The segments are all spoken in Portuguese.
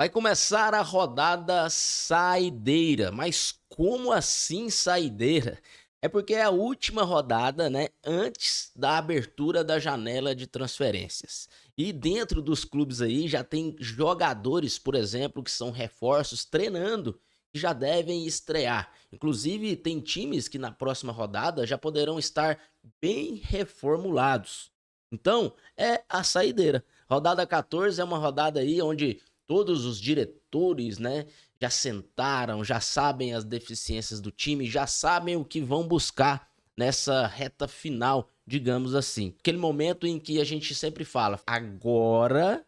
Vai começar a rodada saideira, mas como assim saideira? É porque é a última rodada, né, antes da abertura da janela de transferências. E dentro dos clubes aí já tem jogadores, por exemplo, que são reforços treinando que já devem estrear. Inclusive, tem times que na próxima rodada já poderão estar bem reformulados. Então, é a saideira. Rodada 14 é uma rodada aí onde todos os diretores, né, já sentaram, já sabem as deficiências do time, já sabem o que vão buscar nessa reta final, digamos assim. Aquele momento em que a gente sempre fala, agora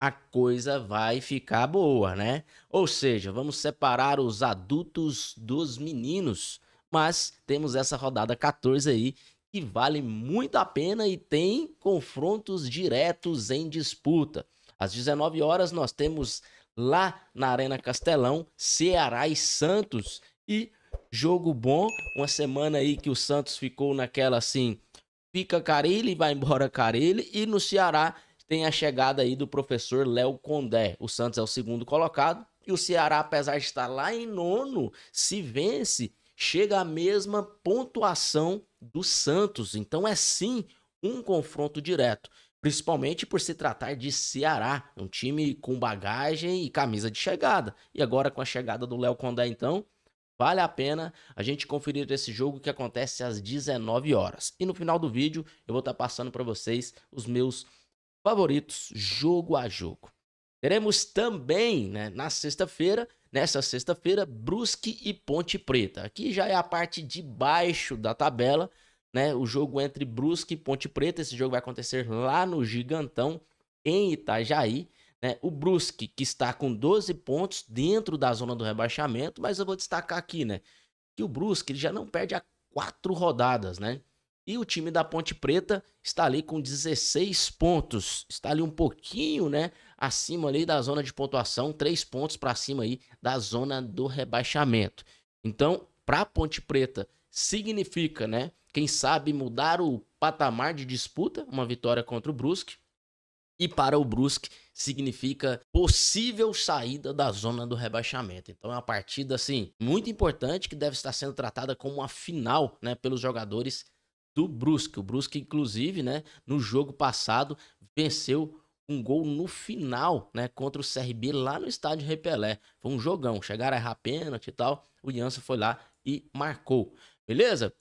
a coisa vai ficar boa, né? Ou seja, vamos separar os adultos dos meninos. Mas temos essa rodada 14 aí que vale muito a pena e tem confrontos diretos em disputa. Às 19 horas nós temos lá na Arena Castelão, Ceará e Santos. E jogo bom, uma semana aí que o Santos ficou naquela assim, fica e vai embora Carelli e no Ceará tem a chegada aí do professor Léo Condé. O Santos é o segundo colocado e o Ceará, apesar de estar lá em nono, se vence, chega à mesma pontuação do Santos. Então é sim um confronto direto. Principalmente por se tratar de Ceará, um time com bagagem e camisa de chegada. E agora com a chegada do Léo Condé, então, Vale a pena a gente conferir esse jogo que acontece às 19 horas. E no final do vídeo eu vou estar tá passando para vocês os meus favoritos jogo a jogo. Teremos também, né, na sexta-feira, nessa sexta-feira, Brusque e Ponte Preta. Aqui já é a parte de baixo da tabela, né? O jogo entre Brusque e Ponte Preta, esse jogo vai acontecer lá no Gigantão, em Itajaí. Né? O Brusque, que está com 12 pontos dentro da zona do rebaixamento, mas eu vou destacar aqui, né? Que o Brusque ele já não perde há quatro rodadas, né? E o time da Ponte Preta está ali com 16 pontos. Está ali um pouquinho, né? Acima ali da zona de pontuação. Três pontos para cima aí da zona do rebaixamento. Então, para a Ponte Preta, significa, né? quem sabe mudar o patamar de disputa, uma vitória contra o Brusque. E para o Brusque significa possível saída da zona do rebaixamento. Então é uma partida assim muito importante que deve estar sendo tratada como uma final, né, pelos jogadores do Brusque. O Brusque inclusive, né, no jogo passado venceu um gol no final, né, contra o CRB lá no estádio Repelé. Foi um jogão, chegaram a errar pênalti e tal. O Jansen foi lá e marcou. Beleza?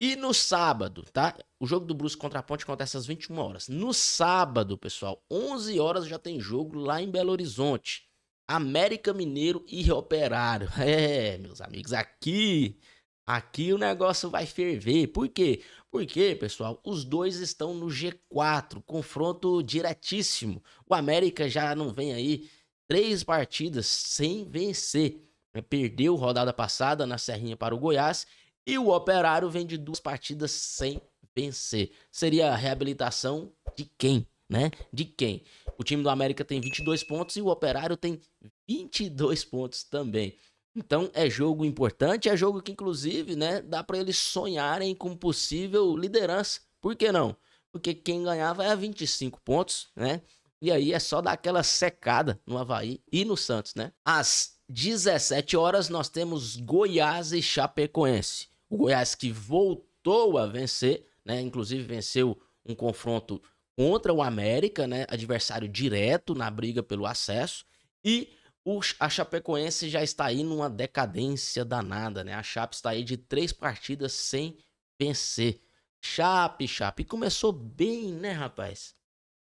E no sábado, tá? O jogo do Brusque contra a Ponte acontece às 21 horas. No sábado, pessoal, 11 horas já tem jogo lá em Belo Horizonte. América Mineiro e Operário. É, meus amigos, aqui aqui o negócio vai ferver. Por quê? Porque, pessoal, os dois estão no G4, confronto diretíssimo. O América já não vem aí três partidas sem vencer. Perdeu rodada passada na Serrinha para o Goiás e o Operário vem de duas partidas sem vencer. Seria a reabilitação de quem, né? De quem? O time do América tem 22 pontos e o Operário tem 22 pontos também. Então é jogo importante, é jogo que inclusive, né, dá para eles sonharem com possível liderança. Por que não? Porque quem ganhar vai a 25 pontos, né? E aí é só dar aquela secada no Havaí e no Santos, né? Às 17 horas nós temos Goiás e Chapecoense. O Goiás que voltou a vencer, né? Inclusive venceu um confronto contra o América, né? Adversário direto na briga pelo acesso. E o, a Chapecoense já está aí numa decadência danada, né? A Chape está aí de três partidas sem vencer. Chape, Chape. E começou bem, né, rapaz?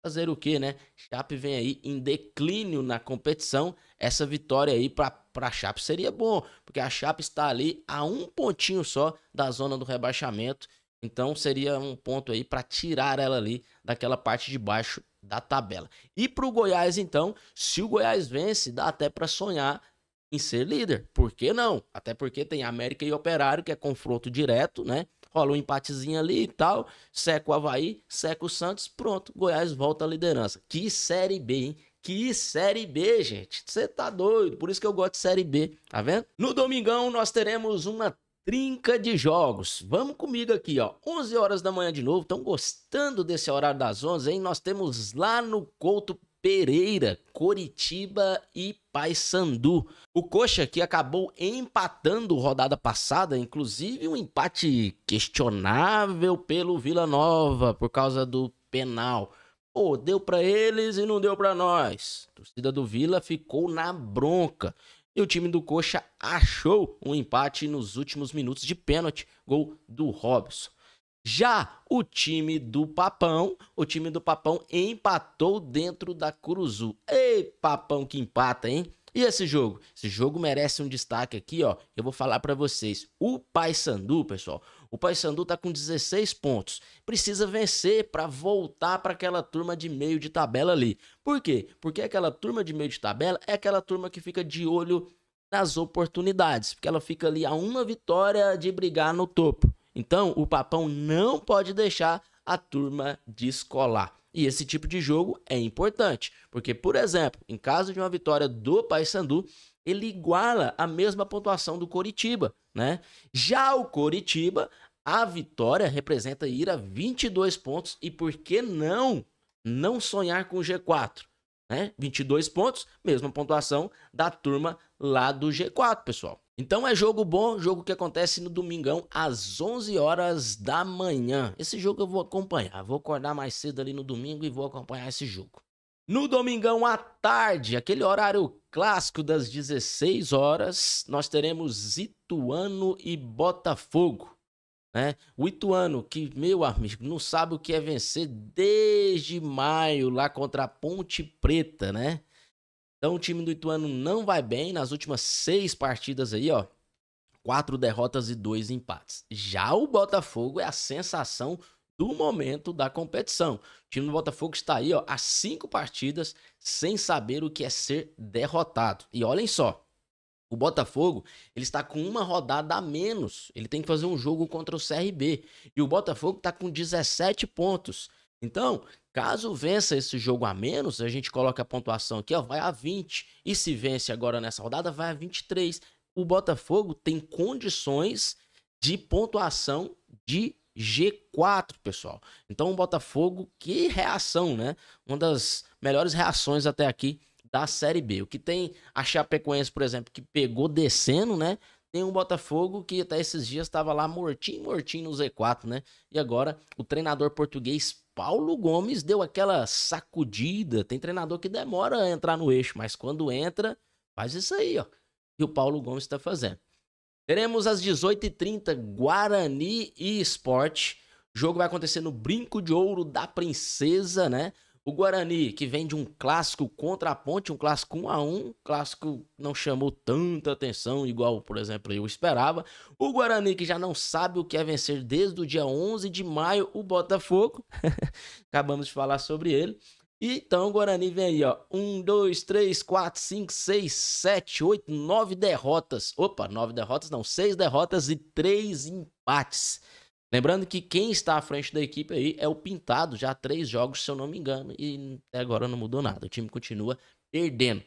Fazer o que, né? Chape vem aí em declínio na competição. Essa vitória aí para a Chape seria bom, porque a Chape está ali a um pontinho só da zona do rebaixamento. Então seria um ponto aí para tirar ela ali daquela parte de baixo da tabela. E para o Goiás, então, se o Goiás vence, dá até para sonhar em ser líder. Por que não? Até porque tem América e Operário, que é confronto direto, né? rola um empatezinho ali e tal, seca o Havaí, seca o Santos, pronto, Goiás volta à liderança. Que Série B, hein? Que Série B, gente. Você tá doido. Por isso que eu gosto de Série B, tá vendo? No domingão nós teremos uma trinca de jogos. Vamos comigo aqui, ó. 11 horas da manhã de novo. Estão gostando desse horário das 11, hein? Nós temos lá no Couto Pereira, Coritiba e Paysandu. O Coxa que acabou empatando rodada passada, inclusive um empate questionável pelo Vila Nova por causa do penal. Pô, deu para eles e não deu para nós. A torcida do Vila ficou na bronca. E o time do Coxa achou um empate nos últimos minutos de pênalti, gol do Robson. Já o time do Papão, o time do Papão empatou dentro da Curuzu. Ei, Papão que empata, hein? E esse jogo? Esse jogo merece um destaque aqui, ó. Eu vou falar para vocês. O Paysandu, pessoal. O Paysandu tá com 16 pontos. Precisa vencer para voltar para aquela turma de meio de tabela ali. Por quê? Porque aquela turma de meio de tabela é aquela turma que fica de olho nas oportunidades, porque ela fica ali a uma vitória de brigar no topo. Então, o Papão não pode deixar a turma descolar. E esse tipo de jogo é importante, porque, por exemplo, em caso de uma vitória do Paysandu, ele iguala a mesma pontuação do Coritiba, né? Já o Coritiba, a vitória representa ir a 22 pontos e por que não não sonhar com o G4, né? 22 pontos, mesma pontuação da turma lá do G4, pessoal. Então é jogo bom, jogo que acontece no domingão às 11 horas da manhã. Esse jogo eu vou acompanhar, vou acordar mais cedo ali no domingo e vou acompanhar esse jogo. No domingão à tarde, aquele horário clássico das 16 horas, nós teremos Ituano e Botafogo. Né? O Ituano, que, meu amigo, não sabe o que é vencer desde maio lá contra a Ponte Preta, né? Então o time do Ituano não vai bem nas últimas seis partidas aí, ó. Quatro derrotas e dois empates. Já o Botafogo é a sensação do momento da competição. O time do Botafogo está aí, ó, há cinco partidas sem saber o que é ser derrotado. E olhem só, o Botafogo, ele está com uma rodada a menos. Ele tem que fazer um jogo contra o CRB. E o Botafogo está com 17 pontos. Então, Caso vença esse jogo a menos, a gente coloca a pontuação aqui, ó, vai a 20. E se vence agora nessa rodada, vai a 23. O Botafogo tem condições de pontuação de G4, pessoal. Então, o Botafogo, que reação, né? Uma das melhores reações até aqui da Série B. O que tem a Chapecoense, por exemplo, que pegou descendo, né? Tem um Botafogo que até esses dias estava lá mortinho, mortinho no Z4, né? E agora o treinador português Paulo Gomes deu aquela sacudida. Tem treinador que demora a entrar no eixo, mas quando entra, faz isso aí, ó. Que o Paulo Gomes está fazendo. Teremos às 18h30 Guarani e Esporte. O jogo vai acontecer no Brinco de Ouro da Princesa, né? O Guarani, que vem de um clássico contra a Ponte, um clássico 1 a 1 clássico não chamou tanta atenção, igual, por exemplo, eu esperava. O Guarani, que já não sabe o que é vencer desde o dia 11 de maio, o Botafogo. Acabamos de falar sobre ele. Então, o Guarani vem aí, ó. 1, 2, 3, 4, 5, 6, 7, 8, 9 derrotas. Opa, 9 derrotas não, 6 derrotas e 3 empates. Lembrando que quem está à frente da equipe aí é o Pintado, já três jogos, se eu não me engano, e até agora não mudou nada. O time continua perdendo.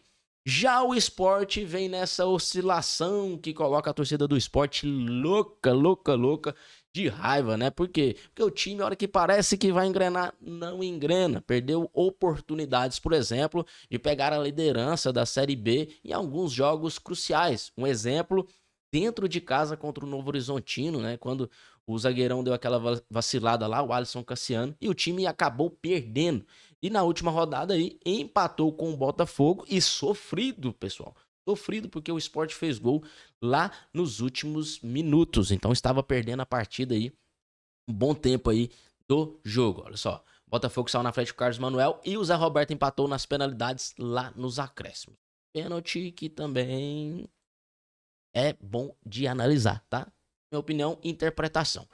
Já o esporte vem nessa oscilação que coloca a torcida do esporte louca, louca, louca de raiva, né? Por quê? Porque o time, a hora que parece que vai engrenar, não engrena. Perdeu oportunidades, por exemplo, de pegar a liderança da Série B em alguns jogos cruciais. Um exemplo, dentro de casa contra o Novo Horizontino, né? Quando o zagueirão deu aquela vacilada lá, o Alisson Cassiano, e o time acabou perdendo. E na última rodada aí, empatou com o Botafogo e sofrido, pessoal. Sofrido porque o esporte fez gol lá nos últimos minutos. Então estava perdendo a partida aí. Um bom tempo aí do jogo. Olha só. Botafogo saiu na frente com o Carlos Manuel e o Zé Roberto empatou nas penalidades lá nos acréscimos. Pênalti que também é bom de analisar, tá? minha opinião, interpretação.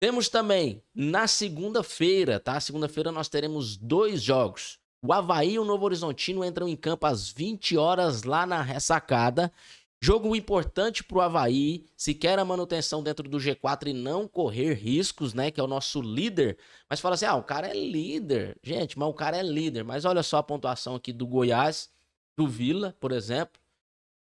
Temos também na segunda-feira, tá? Segunda-feira nós teremos dois jogos. O Havaí e o Novo Horizontino entram em campo às 20 horas lá na ressacada. Jogo importante para o Havaí, se quer a manutenção dentro do G4 e não correr riscos, né? Que é o nosso líder. Mas fala assim: ah, o cara é líder. Gente, mas o cara é líder. Mas olha só a pontuação aqui do Goiás, do Vila, por exemplo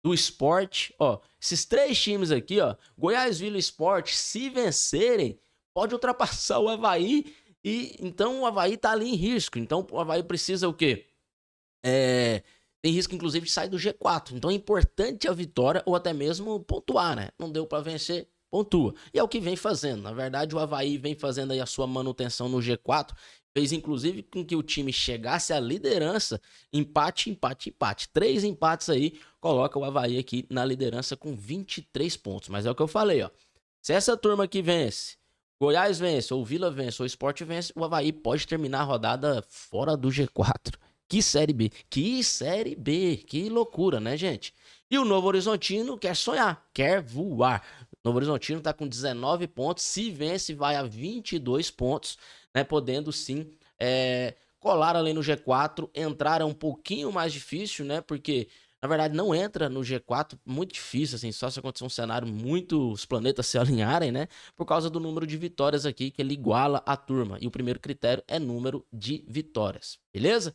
do esporte, ó, esses três times aqui, ó, Goiás, Vila Esporte, se vencerem, pode ultrapassar o Havaí e então o Havaí tá ali em risco. Então o Havaí precisa o quê? É, tem risco inclusive de sair do G4. Então é importante a vitória ou até mesmo pontuar, né? Não deu para vencer, pontua. E é o que vem fazendo. Na verdade, o Havaí vem fazendo aí a sua manutenção no G4. Fez inclusive com que o time chegasse à liderança. Empate, empate, empate. Três empates aí coloca o Havaí aqui na liderança com 23 pontos. Mas é o que eu falei, ó. Se essa turma aqui vence, Goiás vence, ou Vila vence, ou Sport vence, o Havaí pode terminar a rodada fora do G4. Que série B, que série B, que loucura, né, gente? E o Novo Horizontino quer sonhar, quer voar. Novo Horizontino está com 19 pontos. Se vence, vai a 22 pontos, né? Podendo sim é, colar ali no G4. Entrar é um pouquinho mais difícil, né? Porque na verdade, não entra no G4, muito difícil, assim, só se acontecer um cenário muito os planetas se alinharem, né? Por causa do número de vitórias aqui, que ele iguala a turma. E o primeiro critério é número de vitórias, beleza?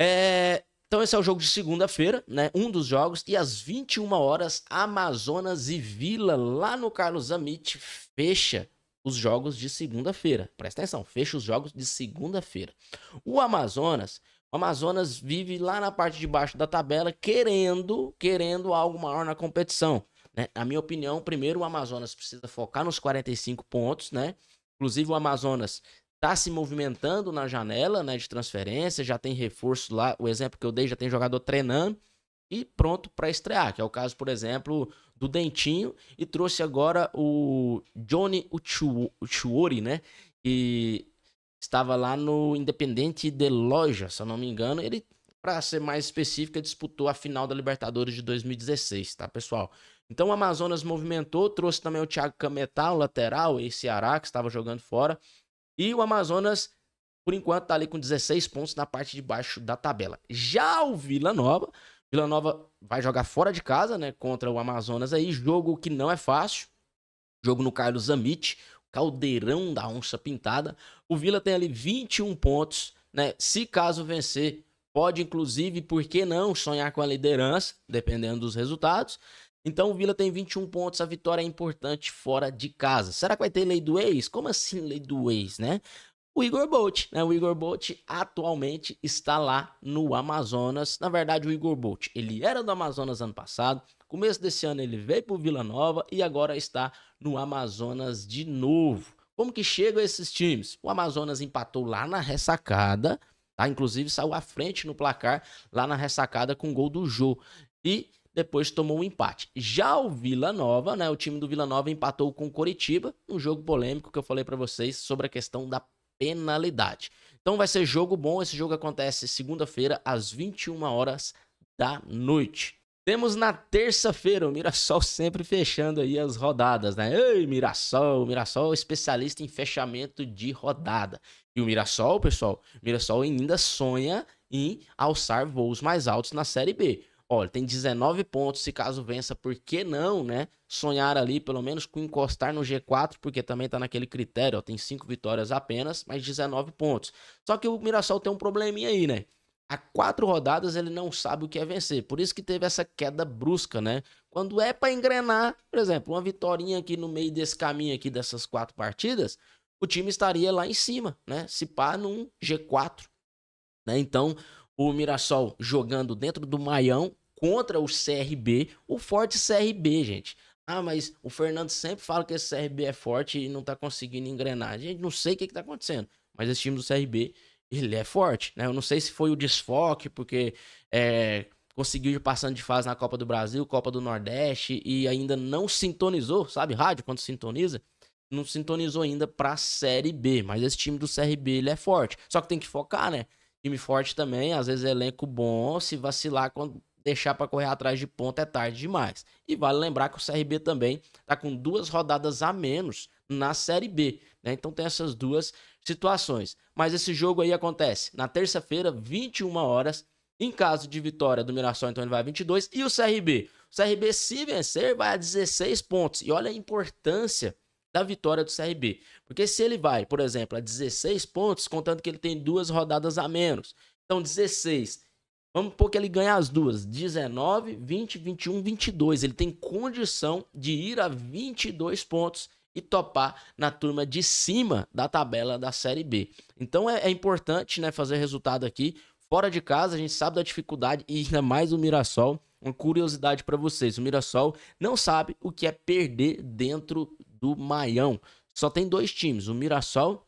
É, então esse é o jogo de segunda-feira, né? Um dos jogos e às 21 horas Amazonas e Vila lá no Carlos Amit fecha os jogos de segunda-feira. Presta atenção, fecha os jogos de segunda-feira. O Amazonas, o Amazonas vive lá na parte de baixo da tabela querendo, querendo algo maior na competição. Né? Na minha opinião, primeiro o Amazonas precisa focar nos 45 pontos, né? Inclusive o Amazonas tá se movimentando na janela né, de transferência, já tem reforço lá. O exemplo que eu dei já tem jogador treinando e pronto para estrear, que é o caso, por exemplo, do Dentinho e trouxe agora o Johnny Uchuori, né? Que estava lá no Independente de Loja, se eu não me engano. Ele, para ser mais específica, disputou a final da Libertadores de 2016, tá, pessoal? Então o Amazonas movimentou, trouxe também o Thiago Cametal, lateral, esse Ceará, que estava jogando fora. E o Amazonas, por enquanto, está ali com 16 pontos na parte de baixo da tabela. Já o Vila Nova, Vila Nova vai jogar fora de casa, né? Contra o Amazonas aí. Jogo que não é fácil. Jogo no Carlos Zamit, caldeirão da onça pintada. O Vila tem ali 21 pontos, né? Se caso vencer, pode inclusive, por que não, sonhar com a liderança, dependendo dos resultados. Então o Vila tem 21 pontos, a vitória é importante fora de casa. Será que vai ter lei do ex? Como assim lei do ex, né? O Igor Bolt, né? O Igor Bolt atualmente está lá no Amazonas. Na verdade, o Igor Bolt, ele era do Amazonas ano passado, começo desse ano ele veio para o Vila Nova e agora está no Amazonas de novo. Como que chegam esses times? O Amazonas empatou lá na ressacada, tá? Inclusive saiu à frente no placar lá na ressacada com o gol do Jô. E depois tomou um empate. Já o Vila Nova, né, o time do Vila Nova empatou com o Coritiba, um jogo polêmico que eu falei para vocês sobre a questão da penalidade. Então vai ser jogo bom, esse jogo acontece segunda-feira às 21 horas da noite. Temos na terça-feira o Mirassol sempre fechando aí as rodadas, né? Ei, Mirassol, Mirassol é especialista em fechamento de rodada. E o Mirassol, pessoal, o Mirassol ainda sonha em alçar voos mais altos na Série B. Olha, tem 19 pontos, se caso vença, por que não, né? Sonhar ali, pelo menos, com encostar no G4, porque também tá naquele critério, ó, tem 5 vitórias apenas, mas 19 pontos. Só que o Mirassol tem um probleminha aí, né? Há quatro rodadas ele não sabe o que é vencer, por isso que teve essa queda brusca, né? Quando é para engrenar, por exemplo, uma vitorinha aqui no meio desse caminho aqui dessas quatro partidas, o time estaria lá em cima, né? Se pá num G4. Né? Então, o Mirassol jogando dentro do Maião contra o CRB, o forte CRB, gente. Ah, mas o Fernando sempre fala que esse CRB é forte e não tá conseguindo engrenar. Gente, não sei o que, que tá acontecendo, mas esse time do CRB, ele é forte, né? Eu não sei se foi o desfoque, porque é, conseguiu ir passando de fase na Copa do Brasil, Copa do Nordeste e ainda não sintonizou, sabe? Rádio, quando sintoniza, não sintonizou ainda pra Série B. Mas esse time do CRB, ele é forte. Só que tem que focar, né? Time forte também, às vezes elenco bom, se vacilar quando deixar para correr atrás de ponta é tarde demais. E vale lembrar que o CRB também tá com duas rodadas a menos na Série B, né? Então tem essas duas situações. Mas esse jogo aí acontece na terça-feira, 21 horas. Em caso de vitória do Mirassol, então ele vai a 22. E o CRB? O CRB, se vencer, vai a 16 pontos. E olha a importância da vitória do CRB. Porque se ele vai, por exemplo, a 16 pontos, contando que ele tem duas rodadas a menos. Então, 16. Vamos supor que ele ganha as duas. 19, 20, 21, 22. Ele tem condição de ir a 22 pontos e topar na turma de cima da tabela da Série B. Então é, é importante né, fazer resultado aqui. Fora de casa, a gente sabe da dificuldade e ainda mais o Mirassol. Uma curiosidade para vocês: o Mirassol não sabe o que é perder dentro do Maião. Só tem dois times, o Mirassol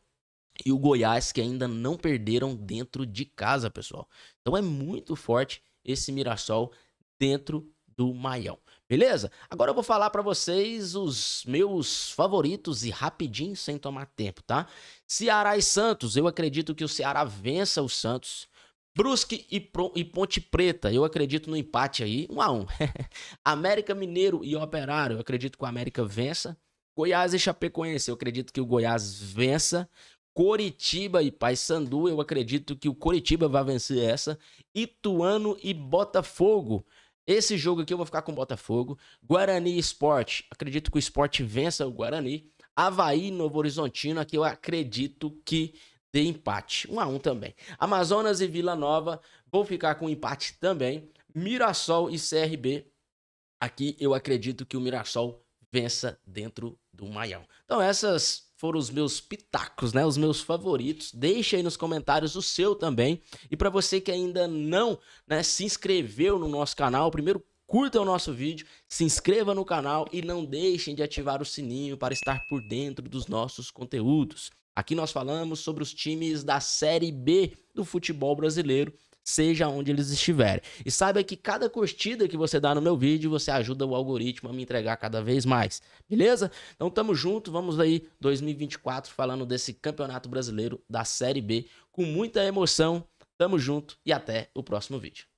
e o Goiás, que ainda não perderam dentro de casa, pessoal. Então é muito forte esse Mirassol dentro do Maião. Beleza? Agora eu vou falar para vocês os meus favoritos e rapidinho, sem tomar tempo, tá? Ceará e Santos. Eu acredito que o Ceará vença o Santos. Brusque e, Pro, e Ponte Preta. Eu acredito no empate aí, 1 um a 1. Um. América Mineiro e Operário. Eu acredito que o América vença. Goiás e Chapecoense. Eu acredito que o Goiás vença. Coritiba e Paysandu, eu acredito que o Coritiba vai vencer essa. Ituano e Botafogo. Esse jogo aqui eu vou ficar com o Botafogo. Guarani e Sport. Acredito que o Sport vença o Guarani. Havaí e Novo Horizontino, aqui eu acredito que dê empate. um a um também. Amazonas e Vila Nova, vou ficar com empate também. Mirassol e CRB. Aqui eu acredito que o Mirassol vença dentro do Maião. Então essas foram os meus pitacos, né? Os meus favoritos. Deixa aí nos comentários o seu também. E para você que ainda não, né, se inscreveu no nosso canal, primeiro curta o nosso vídeo, se inscreva no canal e não deixem de ativar o sininho para estar por dentro dos nossos conteúdos. Aqui nós falamos sobre os times da Série B do futebol brasileiro seja onde eles estiverem. E saiba que cada curtida que você dá no meu vídeo, você ajuda o algoritmo a me entregar cada vez mais, beleza? Então tamo junto, vamos aí 2024 falando desse Campeonato Brasileiro da Série B com muita emoção. Tamo junto e até o próximo vídeo.